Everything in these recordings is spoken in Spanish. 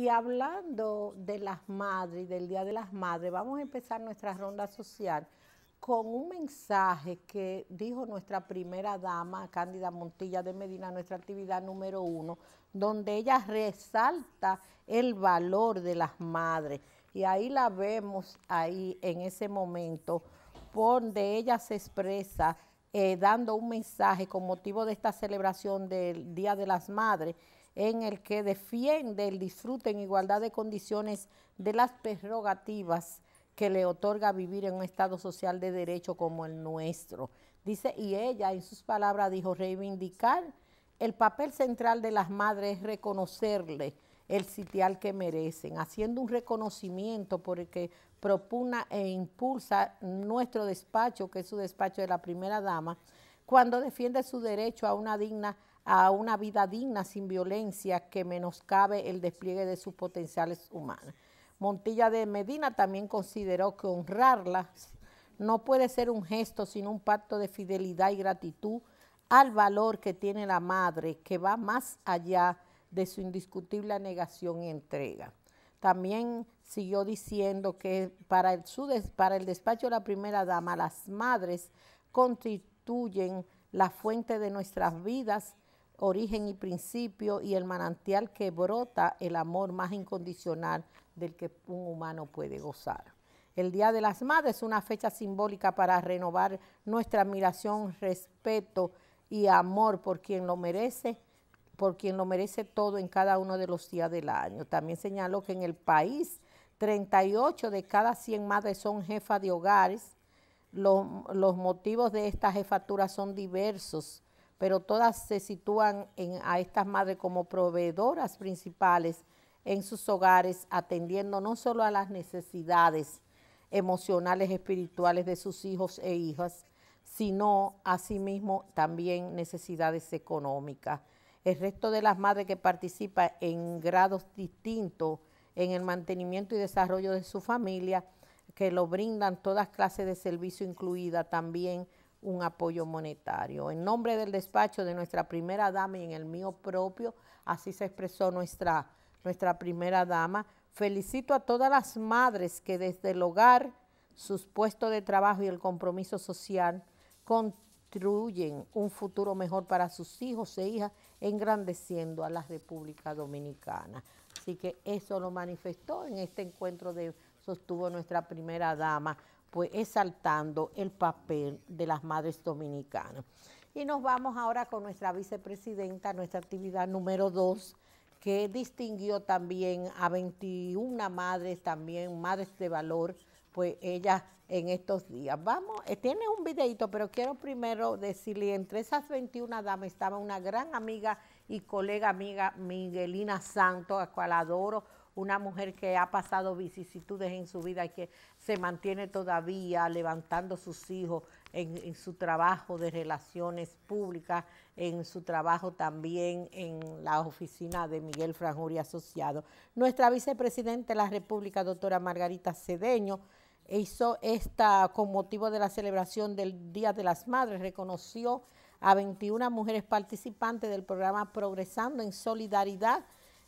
Y hablando de las madres, y del Día de las Madres, vamos a empezar nuestra ronda social con un mensaje que dijo nuestra primera dama, Cándida Montilla de Medina, nuestra actividad número uno, donde ella resalta el valor de las madres. Y ahí la vemos ahí en ese momento, donde ella se expresa eh, dando un mensaje con motivo de esta celebración del Día de las Madres en el que defiende el disfrute en igualdad de condiciones de las prerrogativas que le otorga vivir en un Estado social de derecho como el nuestro. Dice, y ella en sus palabras dijo, reivindicar el papel central de las madres reconocerle el sitial que merecen, haciendo un reconocimiento por el que propuna e impulsa nuestro despacho, que es su despacho de la primera dama, cuando defiende su derecho a una digna a una vida digna sin violencia que menoscabe el despliegue de sus potenciales humanos. Montilla de Medina también consideró que honrarla no puede ser un gesto, sino un pacto de fidelidad y gratitud al valor que tiene la madre, que va más allá de su indiscutible negación y entrega. También siguió diciendo que para para el despacho de la primera dama, las madres constituyen la fuente de nuestras vidas origen y principio y el manantial que brota el amor más incondicional del que un humano puede gozar. El Día de las Madres es una fecha simbólica para renovar nuestra admiración, respeto y amor por quien lo merece, por quien lo merece todo en cada uno de los días del año. También señaló que en el país 38 de cada 100 madres son jefas de hogares. Los, los motivos de esta jefatura son diversos pero todas se sitúan a estas madres como proveedoras principales en sus hogares, atendiendo no solo a las necesidades emocionales, espirituales de sus hijos e hijas, sino asimismo también necesidades económicas. El resto de las madres que participan en grados distintos en el mantenimiento y desarrollo de su familia, que lo brindan todas clases de servicio incluida también un apoyo monetario. En nombre del despacho de nuestra primera dama y en el mío propio, así se expresó nuestra, nuestra primera dama, felicito a todas las madres que desde el hogar, sus puestos de trabajo y el compromiso social construyen un futuro mejor para sus hijos e hijas, engrandeciendo a la República Dominicana. Así que eso lo manifestó en este encuentro de sostuvo nuestra primera dama pues exaltando el papel de las madres dominicanas. Y nos vamos ahora con nuestra vicepresidenta, nuestra actividad número dos, que distinguió también a 21 madres, también madres de valor, pues ella en estos días. Vamos, eh, tiene un videito, pero quiero primero decirle, entre esas 21 damas estaba una gran amiga y colega amiga, Miguelina Santos, a cual adoro, una mujer que ha pasado vicisitudes en su vida y que se mantiene todavía levantando sus hijos en, su trabajo de relaciones públicas, en su trabajo también en la oficina de Miguel Franjuri Asociado. Nuestra vicepresidenta de la República, doctora Margarita Cedeño, hizo esta con motivo de la celebración del Día de las Madres, reconoció a 21 mujeres participantes del programa Progresando en Solidaridad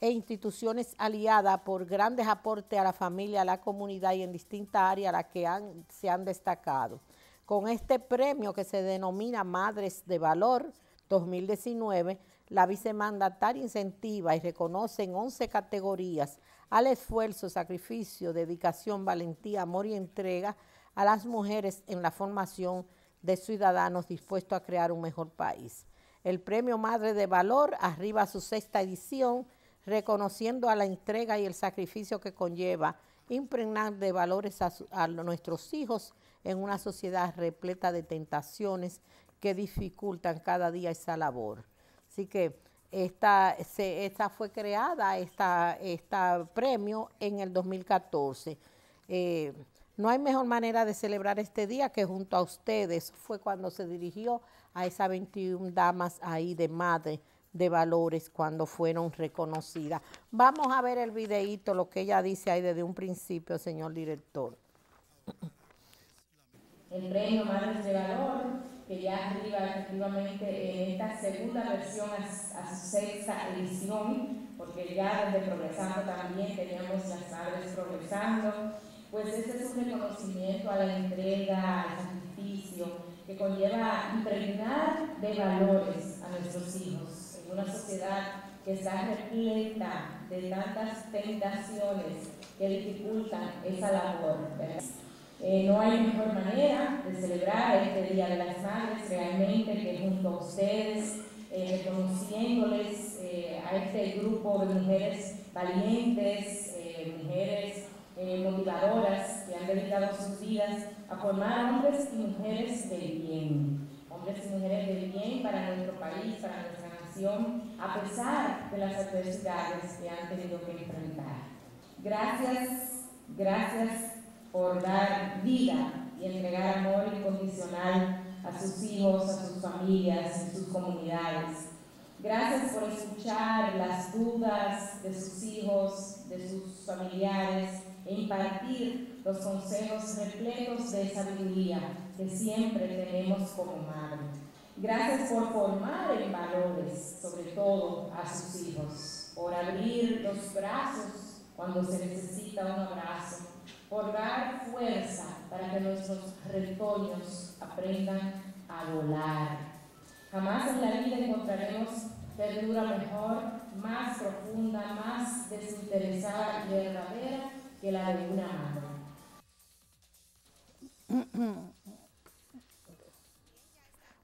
e instituciones aliadas por grandes aportes a la familia, a la comunidad y en distintas áreas a las que se han destacado. Con este premio que se denomina Madres de Valor 2019, la vicemandataria incentiva y reconoce en 11 categorías al esfuerzo, sacrificio, dedicación, valentía, amor y entrega a las mujeres en la formación de ciudadanos dispuestos a crear un mejor país. El Premio Madre de Valor arriba a su sexta edición reconociendo a la entrega y el sacrificio que conlleva impregnar de valores a, nuestros hijos en una sociedad repleta de tentaciones que dificultan cada día esa labor. Así que esta, esta fue creada, este premio, en el 2014. Eh, no hay mejor manera de celebrar este día que junto a ustedes. Fue cuando se dirigió a esas 21 damas ahí de madre de valores cuando fueron reconocidas. Vamos a ver el videíto, lo que ella dice ahí desde un principio, señor director. El premio Madres de Valor, que ya arriba efectivamente en esta segunda versión a, su sexta edición, porque ya desde Progresando también teníamos las Madres Progresando, pues este es un reconocimiento a la entrega, al sacrificio, que conlleva impregnar de valores a nuestros hijos una sociedad que está repleta de tantas tentaciones que dificultan esa labor. Eh, no hay mejor manera de celebrar este Día de las Madres realmente que junto a ustedes, eh, reconociéndoles eh, a este grupo de mujeres valientes, mujeres motivadoras que han dedicado sus vidas a formar hombres y mujeres de bien, hombres y mujeres de bien para nuestro país, para nuestra a pesar de las adversidades que han tenido que enfrentar. Gracias, gracias por dar vida y entregar amor incondicional a sus hijos, a sus familias, y sus comunidades. Gracias por escuchar las dudas de sus hijos, de sus familiares e impartir los consejos repletos de sabiduría que siempre tenemos como madre. Gracias por formar en valores, sobre todo a sus hijos, por abrir los brazos cuando se necesita un abrazo, por dar fuerza para que nuestros retoños aprendan a volar. Jamás en la vida encontraremos verdura mejor, más profunda, más desinteresada y verdadera que la de una madre.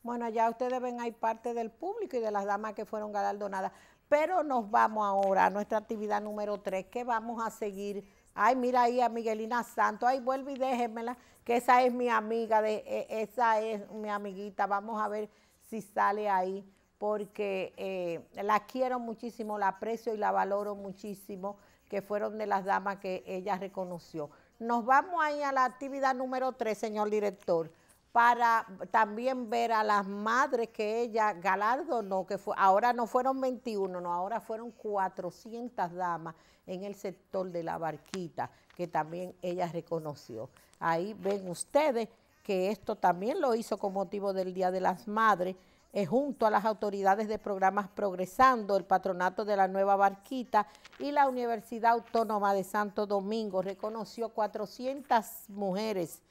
Bueno, ya ustedes ven, hay parte del público y de las damas que fueron galardonadas. Pero nos vamos ahora a nuestra actividad número tres, que vamos a seguir. Ay, mira ahí a Miguelina Santos. Ay, vuelve y déjenmela, que esa es mi amiga, de, e, esa es mi amiguita. Vamos a ver si sale ahí, porque eh, la quiero muchísimo, la aprecio y la valoro muchísimo, que fueron de las damas que ella reconoció. Nos vamos ahí a la actividad número tres, señor director para también ver a las madres que ella galardonó, que fue, ahora no fueron 21, no, ahora fueron 400 damas en el sector de la barquita, que también ella reconoció. Ahí ven ustedes que esto también lo hizo con motivo del Día de las Madres, eh, junto a las autoridades de programas Progresando, el Patronato de la Nueva Barquita y la Universidad Autónoma de Santo Domingo, reconoció 400 mujeres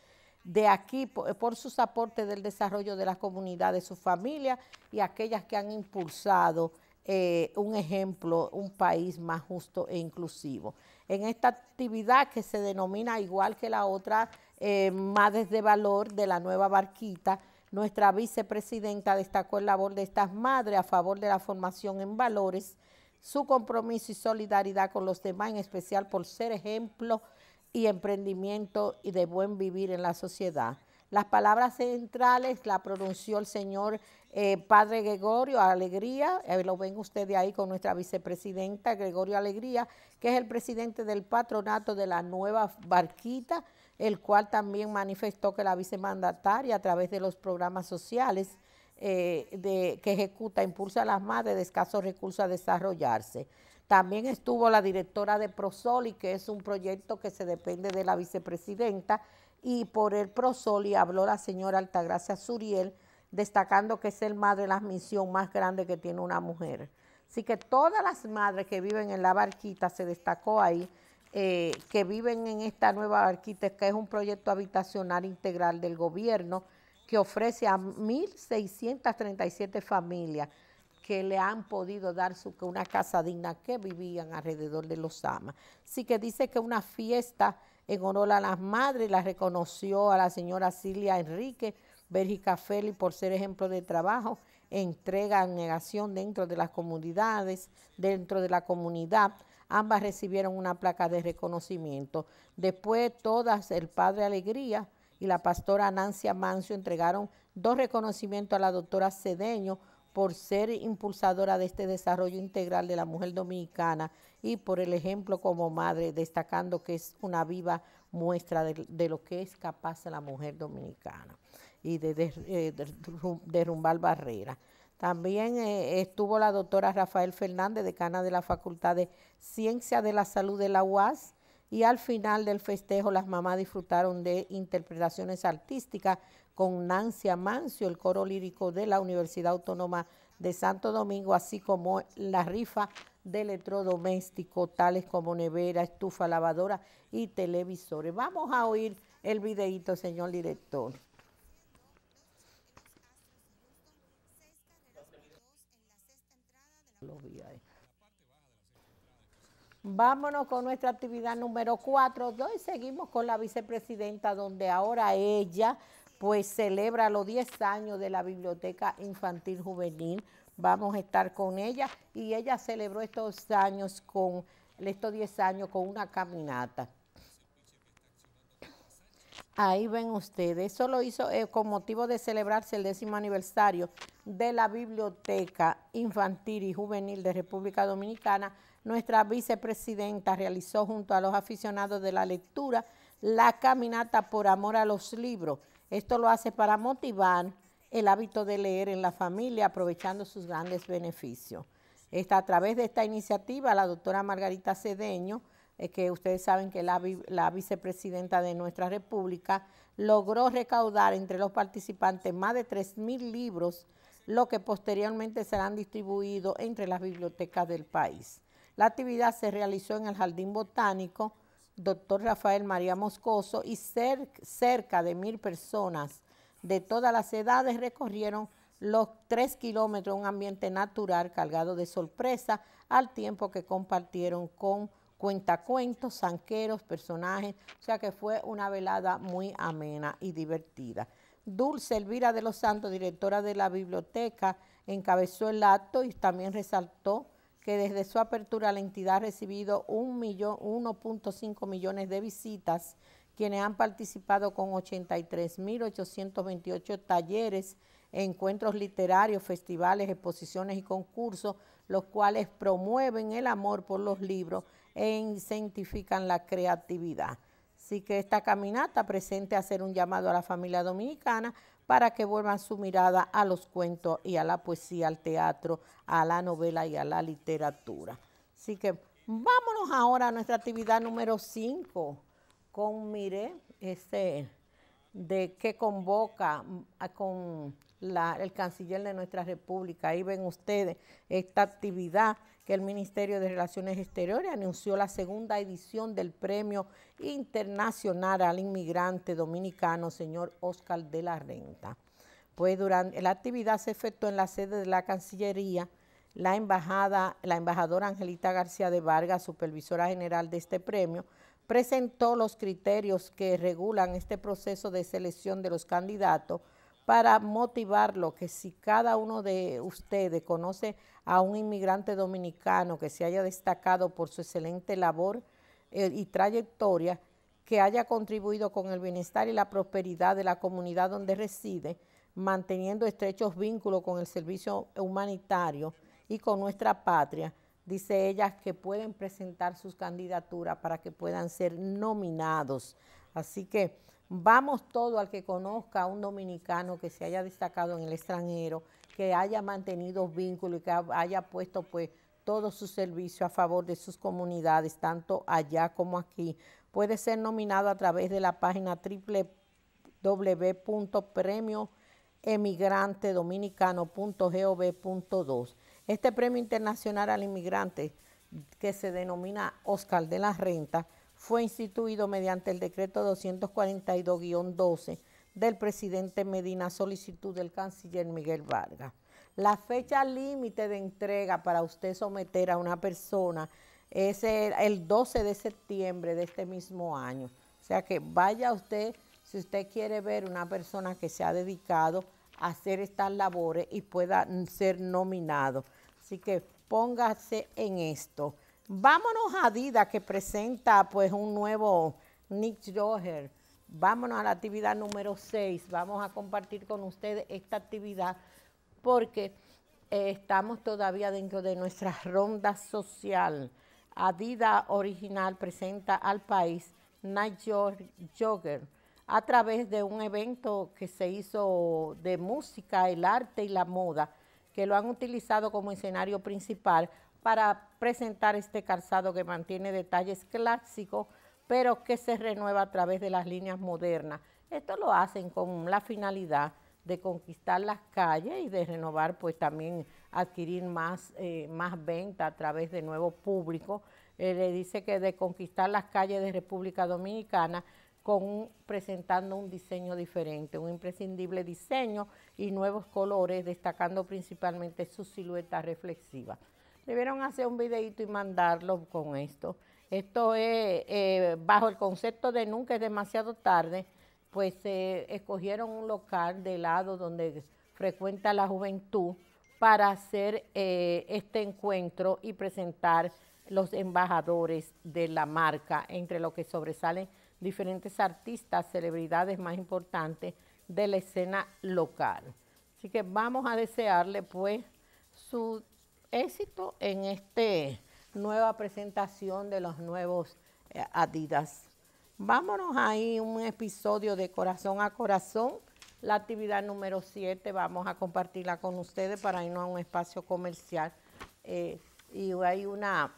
de aquí eh, por, su sus aportes del desarrollo de las comunidades, su familia y aquellas que han impulsado eh, un ejemplo, un país más justo e inclusivo. En esta actividad que se denomina igual que la otra, eh, Madres de Valor de la Nueva Barquita, nuestra vicepresidenta destacó el labor de estas madres a favor de la formación en valores, su compromiso y solidaridad con los demás, en especial por ser ejemplo y emprendimiento y de buen vivir en la sociedad. Las palabras centrales la pronunció el señor eh, Padre Gregorio Alegría, eh, lo ven ustedes ahí con nuestra vicepresidenta Gregorio Alegría, que es el presidente del patronato de la nueva barquita, el cual también manifestó que la vicemandataria a través de los programas sociales eh, que ejecuta impulsa a las madres de escasos recursos a desarrollarse. También estuvo la directora de Prosoli, que es un proyecto que se depende de la vicepresidenta, y por el Prosoli habló la señora Altagracia Suriel, destacando que es el madre de la misión más grande que tiene una mujer. Así que todas las madres que viven en la barquita, se destacó ahí, eh, que viven en esta nueva barquita, que es un proyecto habitacional integral del gobierno, que ofrece a 1.637 familias que le han podido dar su, una casa digna que vivían alrededor de los amas. sí que dice que una fiesta en honor a las madres la reconoció a la señora Silvia Enrique Bélgica Félix por ser ejemplo de trabajo, entrega, negación dentro de las comunidades, dentro de la comunidad. Ambas recibieron una placa de reconocimiento. Después todas, el padre Alegría, y la pastora Nancia Mancio entregaron dos reconocimientos a la doctora Cedeño por ser impulsadora de este desarrollo integral de la mujer dominicana y por el ejemplo como madre, destacando que es una viva muestra de, lo que es capaz la mujer dominicana y de, eh, derrumbar barreras. También eh, estuvo la doctora Rafael Fernández, decana de la Facultad de Ciencia de la Salud de la UAS, y al final del festejo las mamás disfrutaron de interpretaciones artísticas con Nancia Mancio, el coro lírico de la Universidad Autónoma de Santo Domingo, así como la rifa de electrodomésticos tales como nevera, estufa, lavadora y televisores. Vamos a oír el videíto, señor director. Vámonos con nuestra actividad número 4. Hoy seguimos con la vicepresidenta, donde ahora ella pues celebra los 10 años de la Biblioteca Infantil Juvenil. Vamos a estar con ella y ella celebró estos años con estos 10 años con una caminata. Ahí ven ustedes, eso lo hizo eh, con motivo de celebrarse el décimo aniversario de la Biblioteca Infantil y Juvenil de República Dominicana. Nuestra vicepresidenta realizó junto a los aficionados de la lectura la caminata por amor a los libros esto lo hace para motivar el hábito de leer en la familia, aprovechando sus grandes beneficios. Está a través de esta iniciativa, la doctora Margarita Cedeño, eh, que ustedes saben que es la, la vicepresidenta de nuestra república, logró recaudar entre los participantes más de 3.000 libros, lo que posteriormente serán distribuidos entre las bibliotecas del país. La actividad se realizó en el Jardín Botánico doctor Rafael María Moscoso, y cerca de mil personas de todas las edades recorrieron los tres kilómetros, un ambiente natural cargado de sorpresa, al tiempo que compartieron con cuentacuentos, sanqueros, personajes, o sea que fue una velada muy amena y divertida. Dulce Elvira de los Santos, directora de la biblioteca, encabezó el acto y también resaltó que desde su apertura la entidad ha recibido 1.5 millones de visitas, quienes han participado con 83.828 talleres, encuentros literarios, festivales, exposiciones y concursos, los cuales promueven el amor por los libros e incentivan la creatividad. Así que esta caminata presente a hacer un llamado a la familia dominicana para que vuelvan su mirada a los cuentos y a la poesía, al teatro, a la novela y a la literatura. Así que vámonos ahora a nuestra actividad número 5 con, mire, este, de que convoca mm, con el canciller de nuestra república. Ahí ven ustedes esta actividad que el Ministerio de Relaciones Exteriores anunció la segunda edición del Premio Internacional al Inmigrante Dominicano, señor Oscar de la Renta. Pues durante la actividad se efectuó en la sede de la Cancillería, la embajada, la embajadora Angelita García de Vargas, supervisora general de este premio, presentó los criterios que regulan este proceso de selección de los candidatos para motivarlo, que si cada uno de ustedes conoce a un inmigrante dominicano que se haya destacado por su excelente labor eh, y trayectoria, que haya contribuido con el bienestar y la prosperidad de la comunidad donde reside, manteniendo estrechos vínculos con el servicio humanitario y con nuestra patria, dice ella que pueden presentar sus candidaturas para que puedan ser nominados. Así que Vamos todo al que conozca a un dominicano que se haya destacado en el extranjero, que haya mantenido vínculo y que haya puesto pues todo su servicio a favor de sus comunidades, tanto allá como aquí. Puede ser nominado a través de la página www.premioemigrantedominicano.gov.2. Este premio internacional al inmigrante que se denomina Oscar de la Renta fue instituido mediante el decreto 242-12 del presidente Medina, solicitud del canciller Miguel Vargas. La fecha límite de entrega para usted someter a una persona es el, 12 de septiembre de este mismo año. O sea que vaya usted, si usted quiere ver una persona que se ha dedicado a hacer estas labores y pueda ser nominado. Así que póngase en esto. Vámonos a Adidas que presenta pues un nuevo Nick Jogger. Vámonos a la actividad número 6. Vamos a compartir con ustedes esta actividad porque eh, estamos todavía dentro de nuestra ronda social. Adidas original presenta al país Night Jogger a través de un evento que se hizo de música, el arte y la moda, que lo han utilizado como escenario principal para presentar este calzado que mantiene detalles clásicos, pero que se renueva a través de las líneas modernas. Esto lo hacen con la finalidad de conquistar las calles y de renovar, pues también adquirir más, eh, venta a través de nuevo público. Eh, le dice que de conquistar las calles de República Dominicana con presentando un diseño diferente, un imprescindible diseño y nuevos colores, destacando principalmente su silueta reflexiva debieron hacer un videito y mandarlo con esto. Esto es, eh, bajo el concepto de nunca es demasiado tarde, pues escogieron un local de lado donde frecuenta la juventud para hacer eh, este encuentro y presentar los embajadores de la marca, entre los que sobresalen diferentes artistas, celebridades más importantes de la escena local. Así que vamos a desearle pues su éxito en esta nueva presentación de los nuevos eh, Adidas. Vámonos ahí un episodio de corazón a corazón. La actividad número 7 vamos a compartirla con ustedes para irnos a un espacio comercial. Eh, y hay una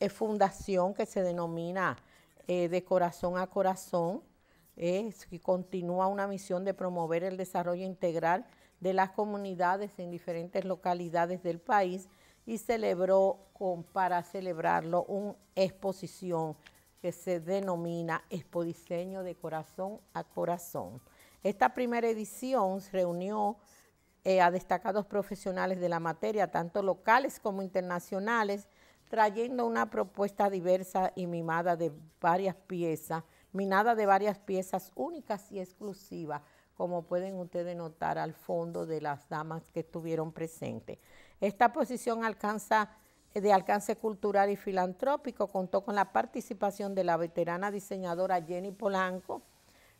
eh, fundación que se denomina de corazón a corazón, que continúa una misión de promover el desarrollo integral de las comunidades en diferentes localidades del país y celebró con, para celebrarlo una exposición que se denomina Expodiseño de Corazón a Corazón. Esta primera edición reunió eh, a destacados profesionales de la materia, tanto locales como internacionales, trayendo una propuesta diversa y mimada de varias piezas, minada de varias piezas únicas y exclusivas como pueden ustedes notar al fondo de las damas que estuvieron presentes. Esta posición alcanza eh, de alcance cultural y filantrópico contó con la participación de la veterana diseñadora Jenny Polanco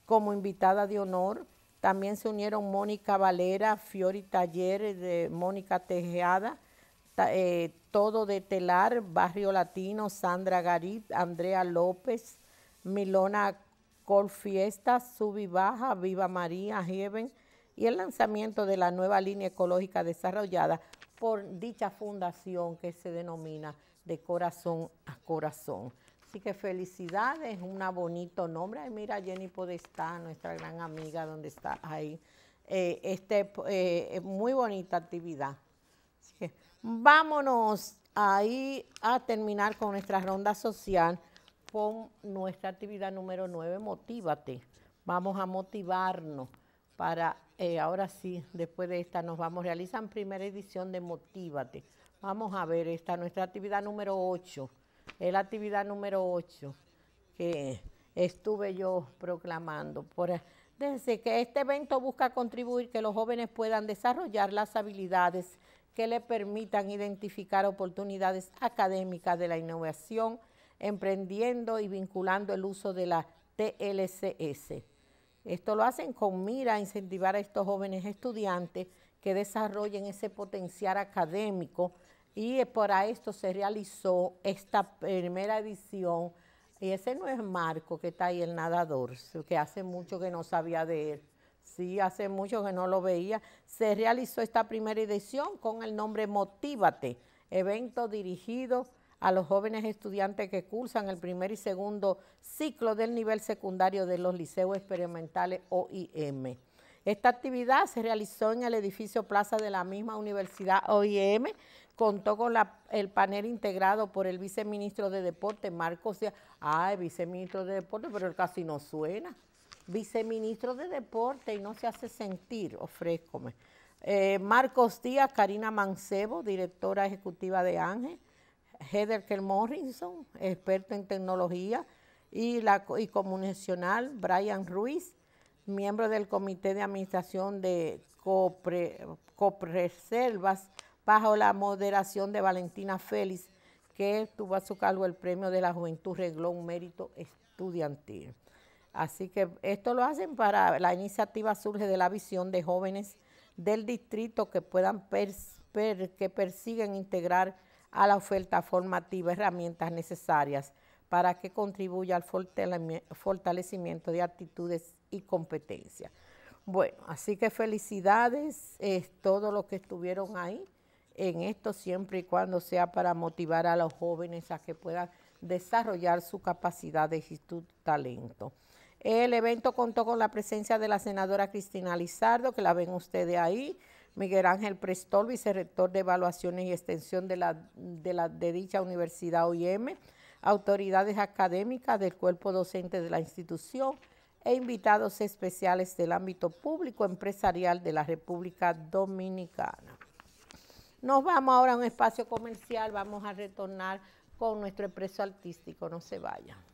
como invitada de honor. También se unieron Mónica Valera, Fiori Talleres, eh, Mónica Tejada, eh, Todo de Telar, Barrio Latino, Sandra Garit, Andrea López, Milona Fiesta, Sub y Baja, Viva María, Heaven y el lanzamiento de la nueva línea ecológica desarrollada por dicha fundación que se denomina de corazón a corazón. Así que felicidades, un bonito nombre. mira, Jenny Podestá, nuestra gran amiga, donde está ahí. Eh, este, eh, muy bonita actividad. vámonos ahí a terminar con nuestra ronda social con nuestra actividad número 9, motívate. Vamos a motivarnos para, eh, ahora sí, después de esta nos vamos, a realizan primera edición de Motívate. Vamos a ver esta, nuestra actividad número 8, es la actividad número 8 que estuve yo proclamando. Por, desde que este evento busca contribuir que los jóvenes puedan desarrollar las habilidades que le permitan identificar oportunidades académicas de la innovación, emprendiendo y vinculando el uso de la TLCS. Esto lo hacen con mira a incentivar a estos jóvenes estudiantes que desarrollen ese potencial académico y eh, para esto se realizó esta primera edición y ese no es Marco que está ahí el nadador, que hace mucho que no sabía de él. Sí, hace mucho que no lo veía. Se realizó esta primera edición con el nombre Motívate, evento dirigido a los jóvenes estudiantes que cursan el primer y segundo ciclo del nivel secundario de los liceos experimentales OIM. Esta actividad se realizó en el edificio Plaza de la misma Universidad OIM, contó con el panel integrado por el viceministro de Deporte, Marcos Díaz. Ay, viceministro de Deporte, pero casi no suena. Viceministro de Deporte y no se hace sentir, ofrézcome. Eh, Marcos Díaz, Karina Mancebo, directora ejecutiva de Ángel. Heather Kell Morrison, experto en tecnología, y, la, y comunicacional Brian Ruiz, miembro del Comité de Administración de Copreservas, bajo la moderación de Valentina Félix, que tuvo a su cargo el premio de la Juventud Reglón Mérito Estudiantil. Así que esto lo hacen para, la iniciativa surge de la visión de jóvenes del distrito que puedan que persiguen integrar a la oferta formativa herramientas necesarias para que contribuya al fortalecimiento de actitudes y competencias. Bueno, así que felicidades a todos los que estuvieron ahí en esto, siempre y cuando sea para motivar a los jóvenes a que puedan desarrollar su capacidad de su talento. El evento contó con la presencia de la senadora Cristina Lizardo, que la ven ustedes ahí, Miguel Ángel Prestol, vicerrector de Evaluaciones y Extensión de, la, de dicha Universidad OIM, autoridades académicas del cuerpo docente de la institución e invitados especiales del ámbito público empresarial de la República Dominicana. Nos vamos ahora a un espacio comercial, vamos a retornar con nuestro expreso artístico, no se vayan.